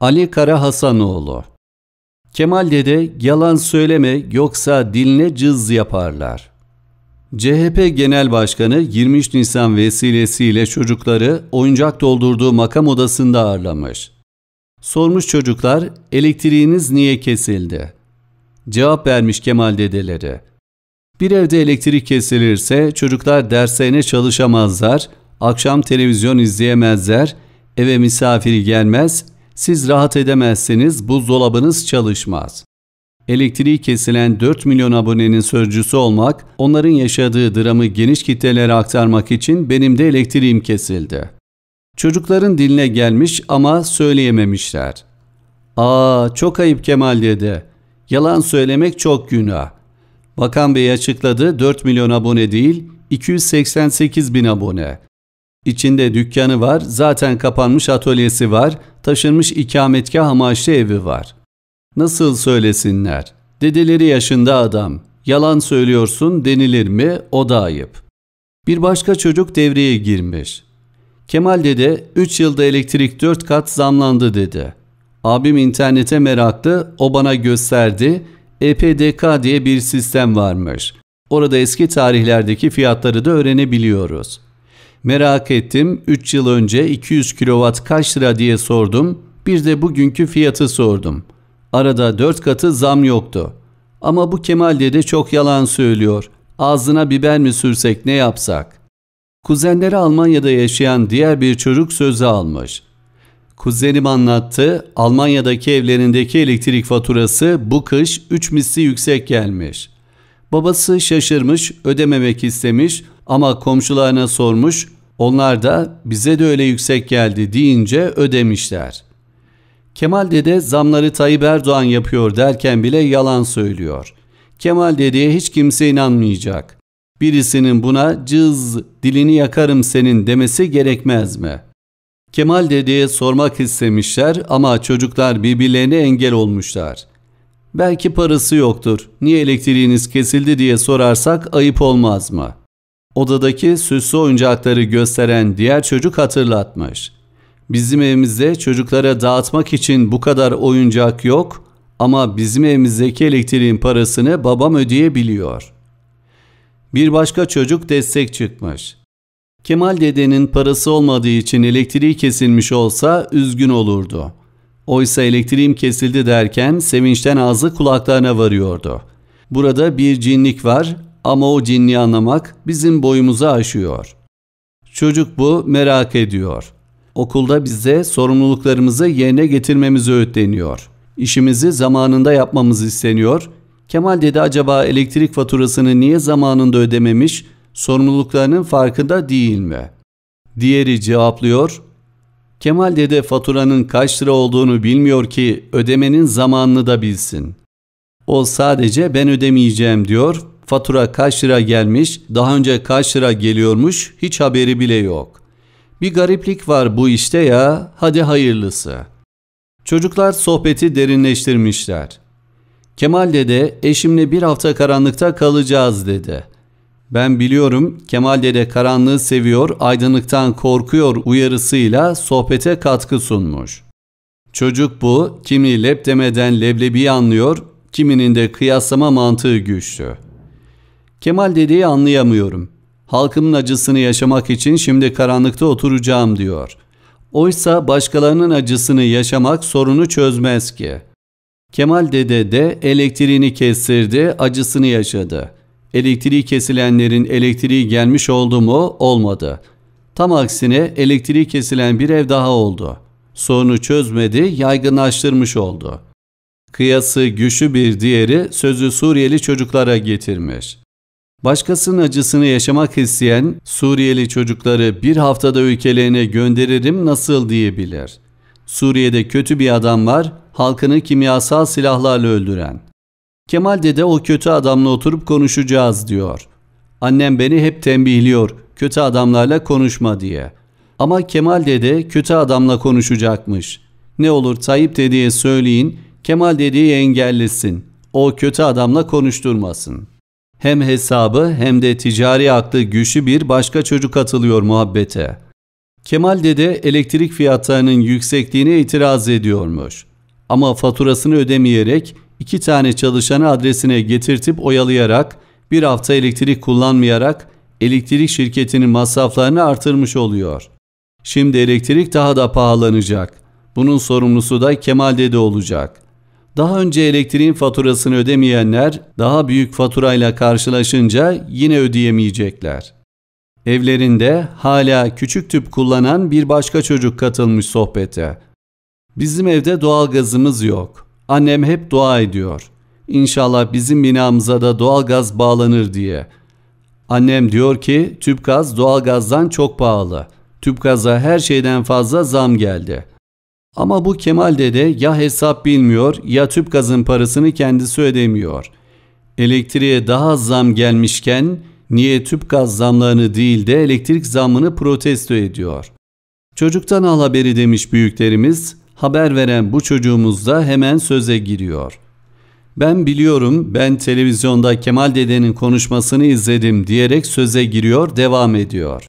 Ali Kara Hasanoğlu Kemal Dede yalan söyleme yoksa diline cız yaparlar. CHP Genel Başkanı 23 Nisan vesilesiyle çocukları oyuncak doldurduğu makam odasında ağırlamış. Sormuş çocuklar elektriğiniz niye kesildi? Cevap vermiş Kemal dedeleri. Bir evde elektrik kesilirse çocuklar derslerine çalışamazlar, akşam televizyon izleyemezler, eve misafiri gelmez, siz rahat edemezseniz buzdolabınız çalışmaz. Elektriği kesilen 4 milyon abonenin sözcüsü olmak, onların yaşadığı dramı geniş kitlelere aktarmak için benim de elektriğim kesildi. Çocukların diline gelmiş ama söyleyememişler. Aa çok ayıp Kemal dedi. Yalan söylemek çok günah. Bakan Bey açıkladı 4 milyon abone değil 288 bin abone. İçinde dükkanı var, zaten kapanmış atölyesi var, taşınmış ikametgah amaçlı evi var. Nasıl söylesinler? Dedeleri yaşında adam. Yalan söylüyorsun denilir mi? O da ayıp. Bir başka çocuk devreye girmiş. Kemal dede 3 yılda elektrik 4 kat zamlandı dedi. Abim internete meraklı o bana gösterdi. EPDK diye bir sistem varmış. Orada eski tarihlerdeki fiyatları da öğrenebiliyoruz. Merak ettim 3 yıl önce 200 kW kaç lira diye sordum. Bir de bugünkü fiyatı sordum. Arada 4 katı zam yoktu. Ama bu Kemal dede çok yalan söylüyor. Ağzına biber mi sürsek ne yapsak? Kuzenleri Almanya'da yaşayan diğer bir çocuk sözü almış. Kuzenim anlattı, Almanya'daki evlerindeki elektrik faturası bu kış 3 misli yüksek gelmiş. Babası şaşırmış, ödememek istemiş ama komşularına sormuş, onlar da bize de öyle yüksek geldi deyince ödemişler. Kemal dede zamları Tayyip Erdoğan yapıyor derken bile yalan söylüyor. Kemal dedeye hiç kimse inanmayacak. Birisinin buna cız dilini yakarım senin demesi gerekmez mi? Kemal dedeye sormak istemişler ama çocuklar birbirlerine engel olmuşlar. Belki parası yoktur. Niye elektriğiniz kesildi diye sorarsak ayıp olmaz mı?'' odadaki süslü oyuncakları gösteren diğer çocuk hatırlatmış. Bizim evimizde çocuklara dağıtmak için bu kadar oyuncak yok ama bizim evimizdeki elektriğin parasını babam ödeyebiliyor. Bir başka çocuk destek çıkmış. Kemal dedenin parası olmadığı için elektriği kesilmiş olsa üzgün olurdu. Oysa elektriğim kesildi derken sevinçten ağzı kulaklarına varıyordu. Burada bir cinlik var ama o cinni anlamak bizim boyumuza aşıyor. Çocuk bu merak ediyor. Okulda bize sorumluluklarımızı yerine getirmemizi öğütleniyor. İşimizi zamanında yapmamız isteniyor. Kemal dedi acaba elektrik faturasını niye zamanında ödememiş, sorumluluklarının farkında değil mi? Diğeri cevaplıyor. Kemal dede faturanın kaç lira olduğunu bilmiyor ki ödemenin zamanını da bilsin. O sadece ben ödemeyeceğim diyor fatura kaç lira gelmiş, daha önce kaç lira geliyormuş hiç haberi bile yok. Bir gariplik var bu işte ya, hadi hayırlısı. Çocuklar sohbeti derinleştirmişler. Kemal dede eşimle bir hafta karanlıkta kalacağız dedi. Ben biliyorum Kemal dede karanlığı seviyor, aydınlıktan korkuyor uyarısıyla sohbete katkı sunmuş. Çocuk bu, kimi lep demeden leblebi anlıyor, kiminin de kıyaslama mantığı güçlü. Kemal dediği anlayamıyorum. Halkımın acısını yaşamak için şimdi karanlıkta oturacağım diyor. Oysa başkalarının acısını yaşamak sorunu çözmez ki. Kemal dede de elektriğini kestirdi, acısını yaşadı. Elektriği kesilenlerin elektriği gelmiş oldu mu? Olmadı. Tam aksine elektriği kesilen bir ev daha oldu. Sorunu çözmedi, yaygınlaştırmış oldu. Kıyası güçlü bir diğeri sözü Suriyeli çocuklara getirmiş. Başkasının acısını yaşamak isteyen Suriyeli çocukları bir haftada ülkelerine gönderirim nasıl diyebilir. Suriye'de kötü bir adam var, halkını kimyasal silahlarla öldüren. Kemal dede o kötü adamla oturup konuşacağız diyor. Annem beni hep tembihliyor kötü adamlarla konuşma diye. Ama Kemal dede kötü adamla konuşacakmış. Ne olur Tayyip dedeye söyleyin Kemal dedeyi engellesin. O kötü adamla konuşturmasın.'' hem hesabı hem de ticari aklı güçlü bir başka çocuk katılıyor muhabbete. Kemal dede elektrik fiyatlarının yüksekliğine itiraz ediyormuş. Ama faturasını ödemeyerek iki tane çalışanı adresine getirtip oyalayarak bir hafta elektrik kullanmayarak elektrik şirketinin masraflarını artırmış oluyor. Şimdi elektrik daha da pahalanacak. Bunun sorumlusu da Kemal dede olacak. Daha önce elektriğin faturasını ödemeyenler daha büyük faturayla karşılaşınca yine ödeyemeyecekler. Evlerinde hala küçük tüp kullanan bir başka çocuk katılmış sohbete. Bizim evde doğal gazımız yok. Annem hep dua ediyor. İnşallah bizim binamıza da doğal gaz bağlanır diye. Annem diyor ki tüp gaz doğal gazdan çok pahalı. Tüp gaza her şeyden fazla zam geldi.'' Ama bu Kemal dede ya hesap bilmiyor ya tüp gazın parasını kendisi ödemiyor. Elektriğe daha zam gelmişken niye tüp gaz zamlarını değil de elektrik zamını protesto ediyor. Çocuktan al haberi demiş büyüklerimiz, haber veren bu çocuğumuz da hemen söze giriyor. Ben biliyorum ben televizyonda Kemal dedenin konuşmasını izledim diyerek söze giriyor devam ediyor.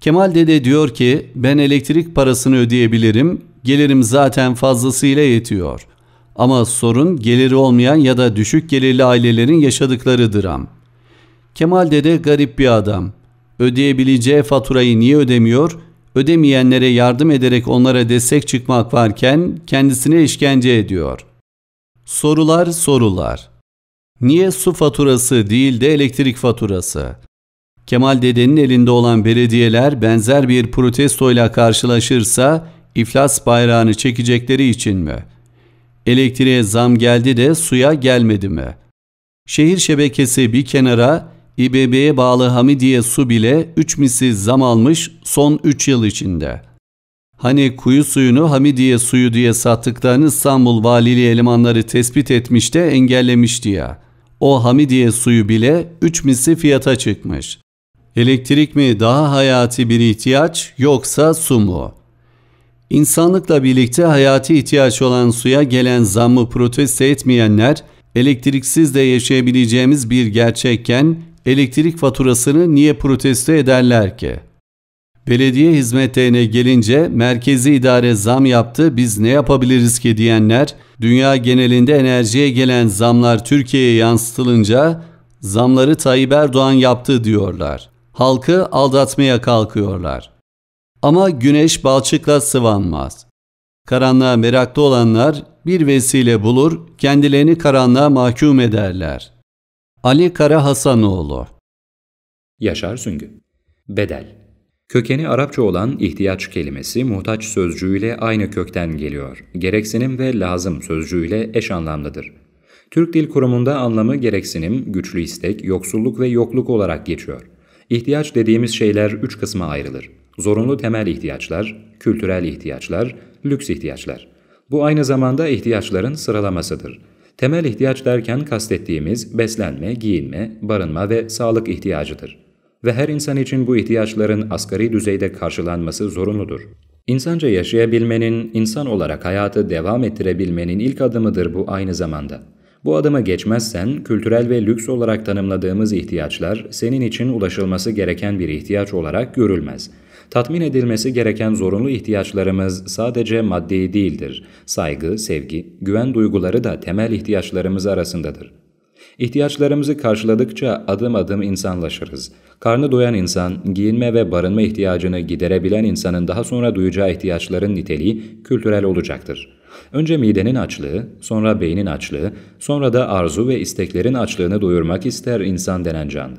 Kemal dede diyor ki ben elektrik parasını ödeyebilirim. Gelirim zaten fazlasıyla yetiyor. Ama sorun geliri olmayan ya da düşük gelirli ailelerin yaşadıkları dram. Kemal dede garip bir adam. Ödeyebileceği faturayı niye ödemiyor? Ödemeyenlere yardım ederek onlara destek çıkmak varken kendisine işkence ediyor. Sorular sorular. Niye su faturası değil de elektrik faturası? Kemal Dede'nin elinde olan belediyeler benzer bir protestoyla karşılaşırsa iflas bayrağını çekecekleri için mi? Elektriğe zam geldi de suya gelmedi mi? Şehir şebekesi bir kenara İBB'ye bağlı Hamidiye Su bile 3 misli zam almış son 3 yıl içinde. Hani kuyu suyunu Hamidiye suyu diye sattıklarını İstanbul Valiliği elemanları tespit etmiş de engellemişti ya. O Hamidiye suyu bile 3 misli fiyata çıkmış. Elektrik mi daha hayati bir ihtiyaç yoksa su mu? İnsanlıkla birlikte hayati ihtiyaç olan suya gelen zammı protesto etmeyenler, elektriksiz de yaşayabileceğimiz bir gerçekken elektrik faturasını niye protesto ederler ki? Belediye hizmetlerine gelince merkezi idare zam yaptı biz ne yapabiliriz ki diyenler, dünya genelinde enerjiye gelen zamlar Türkiye'ye yansıtılınca zamları Tayyip Erdoğan yaptı diyorlar halkı aldatmaya kalkıyorlar. Ama güneş balçıkla sıvanmaz. Karanlığa meraklı olanlar bir vesile bulur, kendilerini karanlığa mahkum ederler. Ali Kara Hasanoğlu Yaşar Süngü Bedel Kökeni Arapça olan ihtiyaç kelimesi muhtaç sözcüğüyle aynı kökten geliyor. Gereksinim ve lazım sözcüğüyle eş anlamlıdır. Türk Dil Kurumu'nda anlamı gereksinim, güçlü istek, yoksulluk ve yokluk olarak geçiyor. İhtiyaç dediğimiz şeyler üç kısma ayrılır. Zorunlu temel ihtiyaçlar, kültürel ihtiyaçlar, lüks ihtiyaçlar. Bu aynı zamanda ihtiyaçların sıralamasıdır. Temel ihtiyaç derken kastettiğimiz beslenme, giyinme, barınma ve sağlık ihtiyacıdır. Ve her insan için bu ihtiyaçların asgari düzeyde karşılanması zorunludur. İnsanca yaşayabilmenin, insan olarak hayatı devam ettirebilmenin ilk adımıdır bu aynı zamanda. Bu adıma geçmezsen kültürel ve lüks olarak tanımladığımız ihtiyaçlar senin için ulaşılması gereken bir ihtiyaç olarak görülmez. Tatmin edilmesi gereken zorunlu ihtiyaçlarımız sadece maddi değildir. Saygı, sevgi, güven duyguları da temel ihtiyaçlarımız arasındadır. İhtiyaçlarımızı karşıladıkça adım adım insanlaşırız. Karnı doyan insan, giyinme ve barınma ihtiyacını giderebilen insanın daha sonra duyacağı ihtiyaçların niteliği kültürel olacaktır. Önce midenin açlığı, sonra beynin açlığı, sonra da arzu ve isteklerin açlığını doyurmak ister insan denen canlı.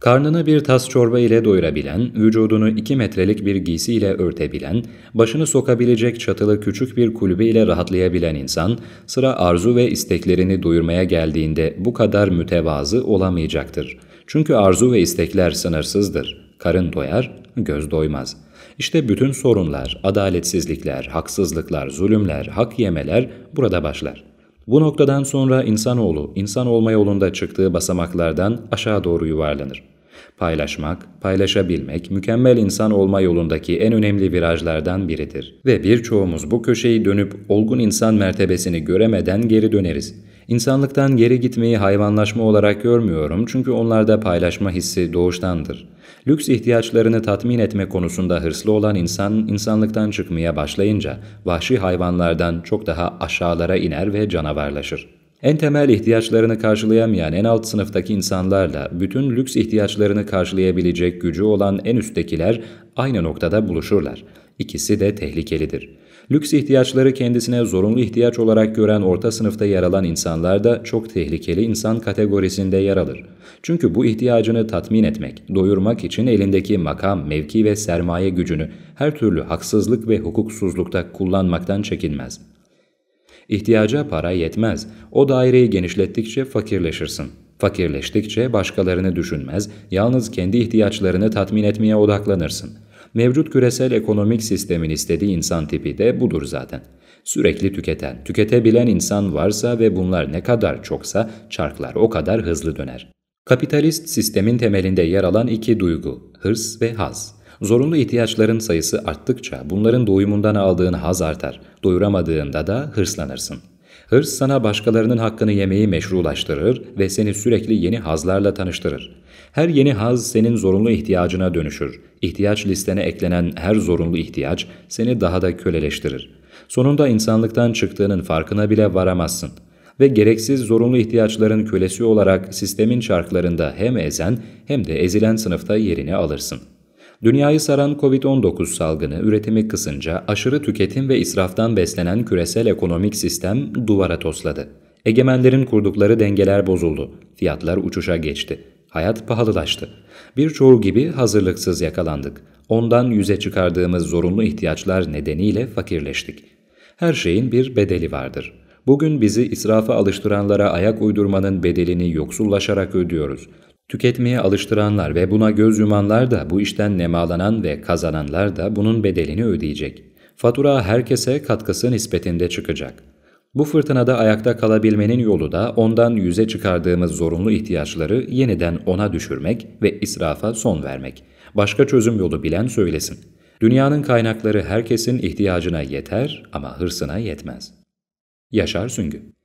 Karnını bir tas çorba ile doyurabilen, vücudunu 2 metrelik bir giysi ile örtebilen, başını sokabilecek çatılı küçük bir kulübe ile rahatlayabilen insan, sıra arzu ve isteklerini doyurmaya geldiğinde bu kadar mütevazı olamayacaktır. Çünkü arzu ve istekler sınırsızdır. Karın doyar, göz doymaz. İşte bütün sorunlar, adaletsizlikler, haksızlıklar, zulümler, hak yemeler burada başlar. Bu noktadan sonra insanoğlu, insan olma yolunda çıktığı basamaklardan aşağı doğru yuvarlanır. Paylaşmak, paylaşabilmek, mükemmel insan olma yolundaki en önemli virajlardan biridir. Ve birçoğumuz bu köşeyi dönüp olgun insan mertebesini göremeden geri döneriz. İnsanlıktan geri gitmeyi hayvanlaşma olarak görmüyorum çünkü onlarda paylaşma hissi doğuştandır. Lüks ihtiyaçlarını tatmin etme konusunda hırslı olan insan, insanlıktan çıkmaya başlayınca vahşi hayvanlardan çok daha aşağılara iner ve canavarlaşır. En temel ihtiyaçlarını karşılayamayan en alt sınıftaki insanlarla bütün lüks ihtiyaçlarını karşılayabilecek gücü olan en üsttekiler aynı noktada buluşurlar. İkisi de tehlikelidir. Lüks ihtiyaçları kendisine zorunlu ihtiyaç olarak gören orta sınıfta yer alan insanlar da çok tehlikeli insan kategorisinde yer alır. Çünkü bu ihtiyacını tatmin etmek, doyurmak için elindeki makam, mevki ve sermaye gücünü her türlü haksızlık ve hukuksuzlukta kullanmaktan çekinmez. İhtiyaca para yetmez. O daireyi genişlettikçe fakirleşirsin. Fakirleştikçe başkalarını düşünmez, yalnız kendi ihtiyaçlarını tatmin etmeye odaklanırsın.'' Mevcut küresel ekonomik sistemin istediği insan tipi de budur zaten. Sürekli tüketen, tüketebilen insan varsa ve bunlar ne kadar çoksa çarklar o kadar hızlı döner. Kapitalist sistemin temelinde yer alan iki duygu, hırs ve haz. Zorunlu ihtiyaçların sayısı arttıkça bunların doyumundan aldığın haz artar, doyuramadığında da hırslanırsın.'' Hırs sana başkalarının hakkını yemeyi meşrulaştırır ve seni sürekli yeni hazlarla tanıştırır. Her yeni haz senin zorunlu ihtiyacına dönüşür. İhtiyaç listene eklenen her zorunlu ihtiyaç seni daha da köleleştirir. Sonunda insanlıktan çıktığının farkına bile varamazsın. Ve gereksiz zorunlu ihtiyaçların kölesi olarak sistemin çarklarında hem ezen hem de ezilen sınıfta yerini alırsın.'' Dünyayı saran Covid-19 salgını üretimi kısınca aşırı tüketim ve israftan beslenen küresel ekonomik sistem duvara tosladı. Egemenlerin kurdukları dengeler bozuldu. Fiyatlar uçuşa geçti. Hayat pahalılaştı. Birçoğu gibi hazırlıksız yakalandık. Ondan yüze çıkardığımız zorunlu ihtiyaçlar nedeniyle fakirleştik. Her şeyin bir bedeli vardır. Bugün bizi israfa alıştıranlara ayak uydurmanın bedelini yoksullaşarak ödüyoruz. Tüketmeye alıştıranlar ve buna göz yumanlar da bu işten nemalanan ve kazananlar da bunun bedelini ödeyecek. Fatura herkese katkısı nispetinde çıkacak. Bu fırtınada ayakta kalabilmenin yolu da ondan yüze çıkardığımız zorunlu ihtiyaçları yeniden ona düşürmek ve israfa son vermek. Başka çözüm yolu bilen söylesin. Dünyanın kaynakları herkesin ihtiyacına yeter ama hırsına yetmez. Yaşar Süngü